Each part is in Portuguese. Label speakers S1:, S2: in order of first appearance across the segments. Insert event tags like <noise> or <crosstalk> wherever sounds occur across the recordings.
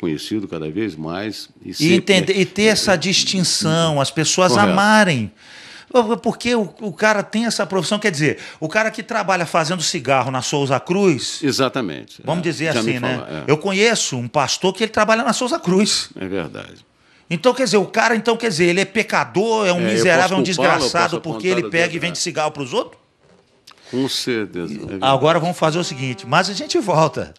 S1: conhecido cada vez mais. E, sempre... entender,
S2: e ter é, essa distinção, as pessoas Correto. amarem. Porque o, o, cara tem essa profissão, quer dizer, o cara que trabalha fazendo cigarro na Souza Cruz. Exatamente. É. Vamos é, dizer assim, né? Fala, é. Eu conheço um pastor que ele trabalha na Souza Cruz. É verdade. Então, quer dizer, o cara, então, quer dizer, ele é pecador, é um é, miserável, é um desgraçado, porque ele pega dele, e vende é. cigarro para os outros? Com certeza. Agora vamos fazer o seguinte, mas a gente volta.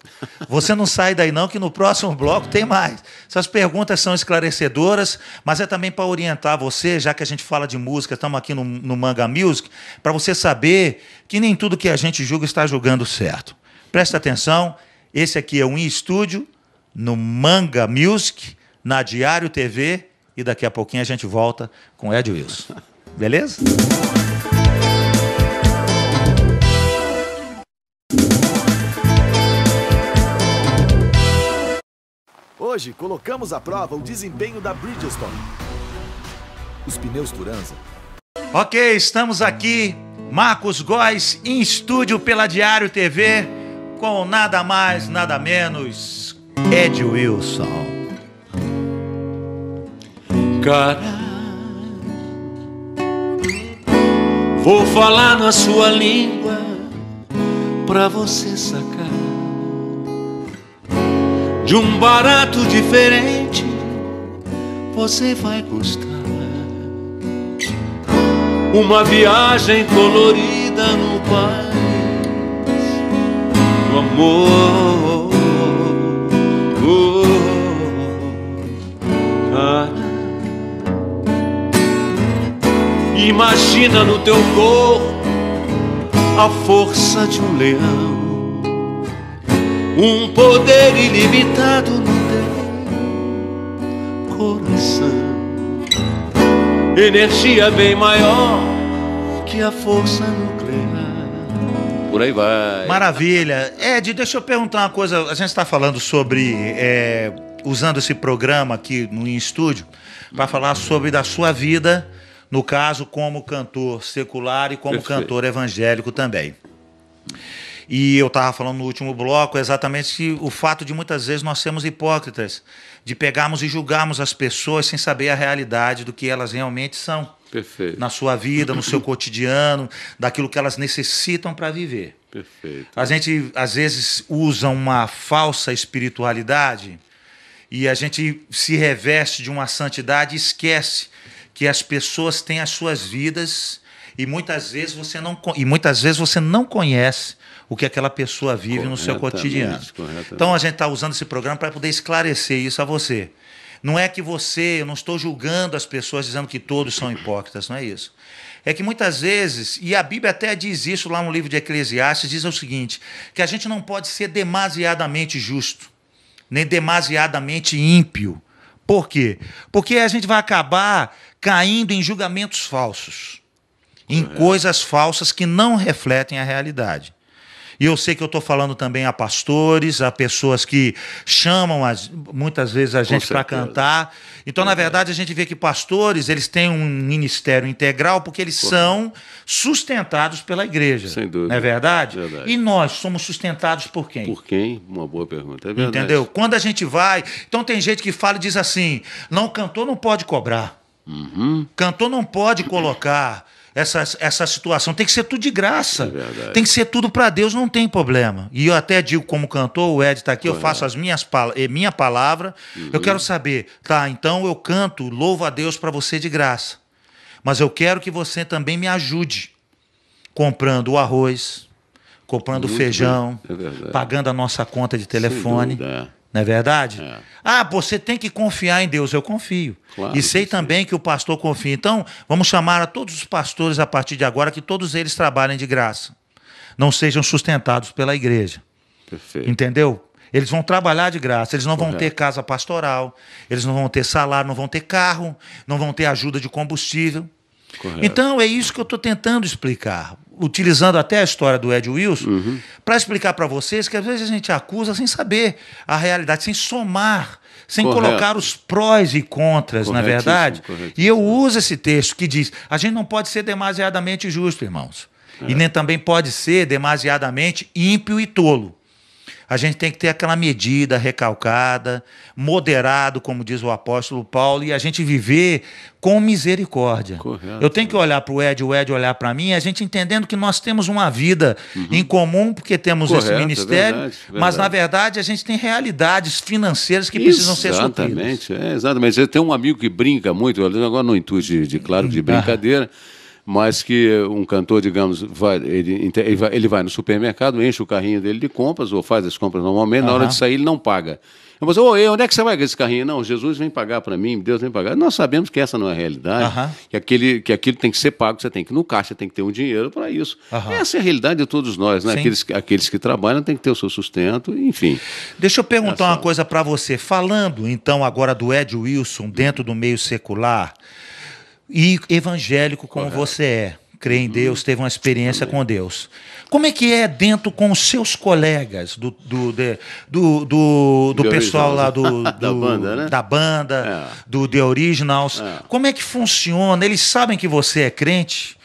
S2: Você não sai daí não, que no próximo bloco tem mais. Essas perguntas são esclarecedoras, mas é também para orientar você, já que a gente fala de música, estamos aqui no, no Manga Music, para você saber que nem tudo que a gente julga está julgando certo. Presta atenção, esse aqui é um estúdio no Manga Music, na Diário TV, e daqui a pouquinho a gente volta com Ed Wilson. Beleza? hoje colocamos à prova o desempenho da Bridgestone. Os pneus Turanza. Ok, estamos aqui, Marcos Góes, em estúdio pela Diário TV, com nada mais, nada menos, Ed Wilson. Cara, vou falar na sua língua pra você sacar de um barato diferente você vai gostar.
S1: Uma viagem
S2: colorida no país
S1: do amor. Oh, Imagina no teu corpo a força de um
S2: leão um poder ilimitado no teu coração. Energia
S1: bem maior
S2: que a força nuclear. Por aí vai. Maravilha. Ed, deixa eu perguntar uma coisa. A gente está falando sobre. É, usando esse programa aqui no estúdio para falar sobre da sua vida, no caso, como cantor secular e como Perfeito. cantor evangélico também. E eu estava falando no último bloco exatamente o fato de muitas vezes nós sermos hipócritas, de pegarmos e julgarmos as pessoas sem saber a realidade do que elas realmente são. Perfeito. Na sua vida, no seu cotidiano, daquilo que elas necessitam para viver. Perfeito. A gente, às vezes, usa uma falsa espiritualidade e a gente se reveste de uma santidade e esquece que as pessoas têm as suas vidas e muitas vezes você não e muitas vezes você não conhece o que aquela pessoa vive no seu cotidiano. Então a gente está usando esse programa para poder esclarecer isso a você. Não é que você, eu não estou julgando as pessoas dizendo que todos são hipócritas, não é isso. É que muitas vezes, e a Bíblia até diz isso lá no livro de Eclesiastes, diz o seguinte: que a gente não pode ser demasiadamente justo, nem demasiadamente ímpio. Por quê? Porque a gente vai acabar caindo em julgamentos falsos em é. coisas falsas que não refletem a realidade. E eu sei que eu estou falando também a pastores, a pessoas que chamam as, muitas vezes a gente para cantar. Então, é. na uhum. verdade, a gente vê que pastores eles têm um ministério integral porque eles são sustentados pela igreja. Sem dúvida. Não é verdade? verdade? E nós somos sustentados por quem? Por quem? Uma boa pergunta. É verdade. Entendeu? Quando a gente vai. Então, tem gente que fala e diz assim: não, cantor não pode cobrar. Uhum. Cantor não pode colocar essa, essa situação. Tem que ser tudo de graça. É tem que ser tudo para Deus, não tem problema. E eu até digo, como cantor, o Ed está aqui, eu faço é. as minhas pal eh, minha palavra. Uhum. Eu quero saber, tá, então eu canto, louvo a Deus para você de graça. Mas eu quero que você também me ajude comprando o arroz, comprando feijão, é pagando a nossa conta de telefone. É. Não é verdade? É. Ah, você tem que confiar em Deus. Eu confio. Claro, e sei também que o pastor confia. Então, vamos chamar a todos os pastores a partir de agora que todos eles trabalhem de graça. Não sejam sustentados pela igreja. Perfeito. Entendeu? Eles vão trabalhar de graça, eles não Correto. vão ter casa pastoral, eles não vão ter salário, não vão ter carro, não vão ter ajuda de combustível. Correto. Então, é isso que eu estou tentando explicar, utilizando até a história do Ed Wilson, uhum. para explicar para vocês que às vezes a gente acusa sem saber a realidade, sem somar, sem Correto. colocar os prós e contras, na é verdade. E eu uso esse texto que diz: a gente não pode ser demasiadamente justo, irmãos, é. e nem também pode ser demasiadamente ímpio e tolo. A gente tem que ter aquela medida recalcada, moderado, como diz o apóstolo Paulo, e a gente viver com misericórdia. Correto. Eu tenho que olhar para o Ed, o Ed olhar para mim, a gente entendendo que nós temos uma vida uhum. em comum, porque temos Correto, esse é ministério, é verdade, verdade. mas na verdade a gente tem realidades financeiras que precisam ser supridas. É,
S1: exatamente. Eu tenho um amigo que brinca muito, agora no intuito de, de claro, de uhum. brincadeira. Ah mas que um cantor, digamos, vai, ele, ele, vai, ele vai no supermercado, enche o carrinho dele de compras, ou faz as compras normalmente, uhum. na hora de sair ele não paga. Eu vou dizer, assim, onde é que você vai com esse carrinho? Não, Jesus vem pagar para mim, Deus vem pagar. Nós sabemos que essa não é a realidade, uhum. que, aquele, que aquilo tem que ser pago, você tem que ir no caixa, tem que ter um dinheiro para isso. Uhum. Essa é a realidade de todos nós, né? Aqueles, aqueles que trabalham têm que ter o seu sustento, enfim.
S2: Deixa eu perguntar essa... uma coisa para você. Falando então agora do Ed Wilson dentro do meio secular, e evangélico como Correto. você é, crê em uhum. Deus, teve uma experiência Amém. com Deus. Como é que é dentro com os seus colegas do, do, de, do, do, do pessoal lá do, <laughs> do da banda, né? da banda é. do The Originals? É. Como é que funciona? Eles sabem que você é crente?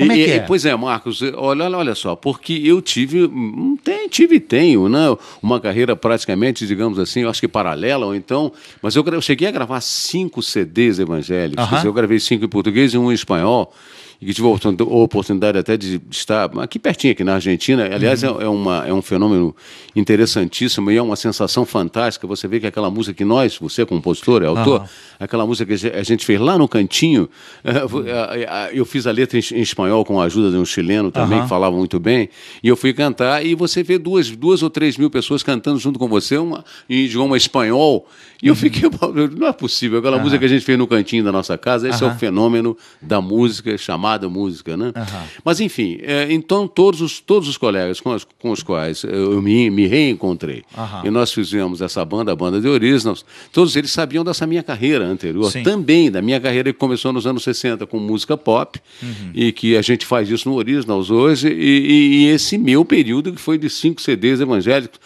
S2: Como é e, é que é? Pois é, Marcos,
S1: olha, olha só, porque eu tive, hum, tem, tive e tenho, né, uma carreira praticamente, digamos assim, acho que paralela, ou então, mas eu, eu cheguei a gravar cinco CDs evangélicos, uh -huh. eu gravei cinco em português e um em espanhol, e que tive a oportunidade até de estar aqui pertinho, aqui na Argentina. Aliás, uhum. é, é uma, é um fenômeno interessantíssimo e é uma sensação fantástica. Você vê que aquela música que nós, você é compositor, é autor, uhum. aquela música que a gente fez lá no cantinho, <laughs> eh, uhum. eh, eh, eu fiz a letra em espanhol com a ajuda de um chileno também, uhum. que falava muito bem, e eu fui cantar e você vê duas, duas ou três mil pessoas cantando junto com você uma, em idioma espanhol. E eu uhum. fiquei, <laughs> não é possível, aquela música que a gente fez no cantinho da nossa casa, esse é o fenômeno da música chamada chamada música, né? Uhum. Mas enfim, é, então todos os, todos os colegas com, as, com os quais eu me, me reencontrei uhum. e nós fizemos essa banda, a banda de Originals, todos eles sabiam dessa minha carreira anterior, Sim. também da minha carreira que começou nos anos 60 com música pop uhum. e que a gente faz isso no Originals hoje e, e, e esse meu período que foi de cinco CDs evangélicos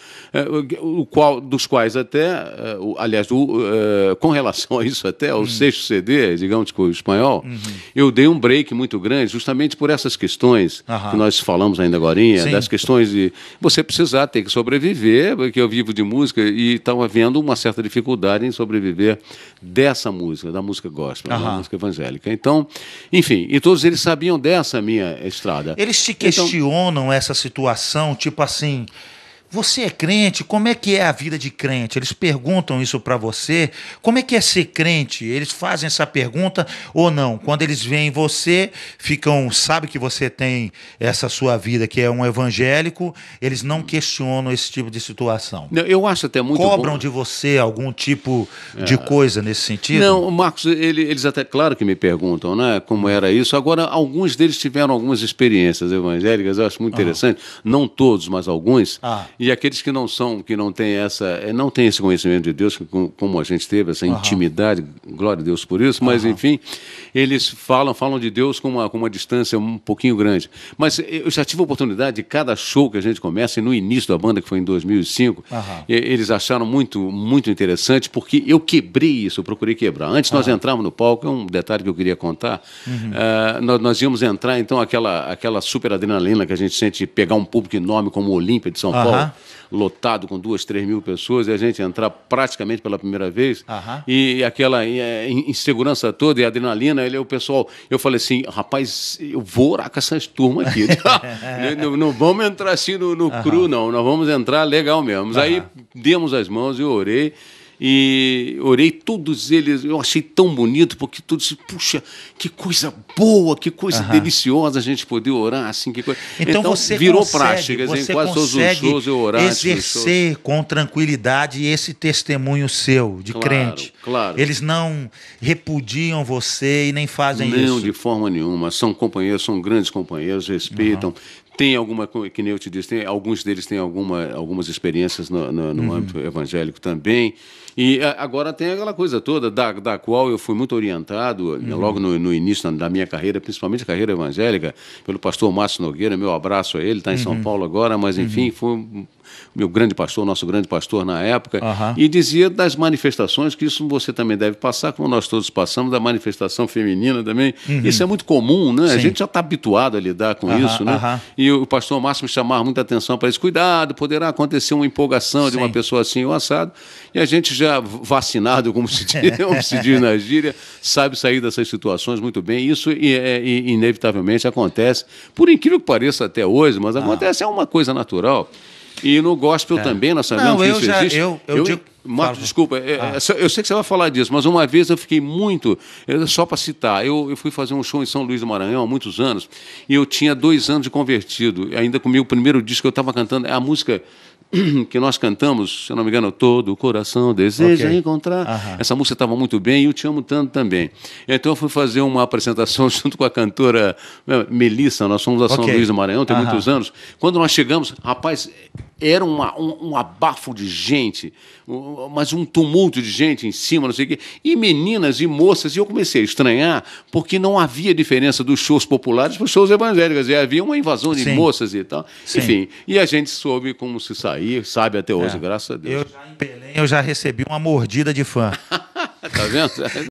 S1: o qual, dos quais até, eh, aliás, o, eh, com relação a isso até, o uhum. sexto CD, digamos que o espanhol, uhum. eu dei um break muito grande justamente por essas questões uhum. que nós falamos ainda agora, das questões de você precisar ter que sobreviver, porque eu vivo de música e estava havendo uma certa dificuldade em sobreviver dessa música, da música gospel, da música evangélica. Então, enfim, e todos eles sabiam dessa minha estrada. Eles te então
S2: questionam então, essa situação, tipo assim, você é crente? Como é que é a vida de crente? Eles perguntam isso para você. Como é que é ser crente? Eles fazem essa pergunta ou não? Quando eles veem você, ficam, sabe que você tem essa sua vida que é um evangélico, eles não questionam esse tipo de situação. Eu acho até muito Cobram bom. de você algum tipo de é. coisa nesse sentido? Não,
S1: Marcos, ele, eles até claro que me perguntam, né, como era isso. Agora alguns deles tiveram algumas experiências evangélicas, eu acho muito ah. interessante, não todos, mas alguns. Ah. E aqueles que não são, que não têm essa, eh, não têm esse conhecimento de Deus, como a gente teve essa uhum. intimidade, glória a Deus por isso, mas uhum. enfim, eles falam, falam de Deus com uma, com uma distância um pouquinho grande. Mas eh, eu já tive a oportunidade de cada show que a gente começa, e no início da banda que foi em 2005, uhum. Eh, eles acharam muito muito interessante porque eu quebrei isso, eu procurei quebrar. Antes nós entrávamos no palco, é um detalhe que eu queria contar. Uh, nós, nós íamos entrar então aquela aquela super adrenalina que a gente sente pegar um público enorme como o Olímpia de São Paulo né? lotado com duas, três mil pessoas, e a gente entrar praticamente pela primeira vez, e aquela é, insegurança toda e adrenalina, ele, é o pessoal, eu falei assim, rapaz, eu vou orar com essas turmas aqui. <laughs> não, não, vamos entrar assim no, no cru, não, nós vamos entrar legal mesmo. Aí demos as mãos, e orei, e orei todos eles. Eu achei tão bonito, porque todos, puxa, que coisa
S2: boa, que coisa
S1: deliciosa a gente poder orar assim. Que coisa... Então, então você virou consegue, práticas, você em quase todos os shows eu orar. Exercer
S2: shows. com tranquilidade esse testemunho seu de claro, crente. Claro. Eles não repudiam você e nem fazem não, isso. Não, de
S1: forma nenhuma. São companheiros, são grandes companheiros, respeitam. Tem alguma, que nem eu te disse, tem, alguns deles têm alguma, algumas experiências no, no, no uhum. âmbito evangélico também. E a, agora tem aquela coisa toda da, da qual eu fui muito orientado né, uhum. logo no, no, início da minha carreira, principalmente carreira evangélica, pelo pastor Márcio Nogueira. Meu abraço a ele, está em uhum. São Paulo agora, mas enfim, uhum. foi meu grande pastor, nosso grande pastor na época. E dizia das manifestações, que isso você também deve passar, como nós todos passamos, da manifestação feminina também. Uhum. Isso é muito comum, né? Sim. A gente já está habituado a lidar com isso, né? E e o pastor Márcio chamava muita atenção para isso. Cuidado, poderá acontecer uma empolgação Sim. de uma pessoa assim ou assado. E a gente já vacinado, como se diz, <laughs> como se diz na gíria, sabe sair dessas situações muito bem. Isso é, inevitavelmente acontece. Por incrível que pareça até hoje, mas ah. acontece, ah. é uma coisa natural. E no gospel é. também, nós sabemos Não, que isso já, existe. Eu, eu, eu digo... Marcos, desculpa, é, ah. É, eu sei que você vai falar disso, mas uma vez eu fiquei muito. Só para citar, eu, eu, fui fazer um show em São Luís do Maranhão há muitos anos, e eu tinha dois anos de convertido, ainda com o meu primeiro disco que eu estava cantando, é a música <clears throat> que nós cantamos, se eu não me engano, Todo o Coração Deseja okay. Encontrar. Aham. Essa música estava muito bem e eu te amo tanto também. Então eu fui fazer uma apresentação <laughs> junto com a cantora eh, Melissa, nós somos da São okay. Luís do Maranhão, tem Aham. muitos anos. Quando nós chegamos, rapaz, era uma, um, um, abafo de gente, mas um tumulto de gente em cima, não sei o quê. E meninas e moças, e eu comecei a estranhar, porque não havia diferença dos shows populares para os shows evangélicos. E havia uma invasão de Sim. moças e tal. Sim. Enfim, e a gente soube como se sair, sabe até hoje, é. graças a Deus. Eu
S2: já em Belém, eu já recebi uma mordida de fã. <laughs>
S1: tá vendo? <laughs>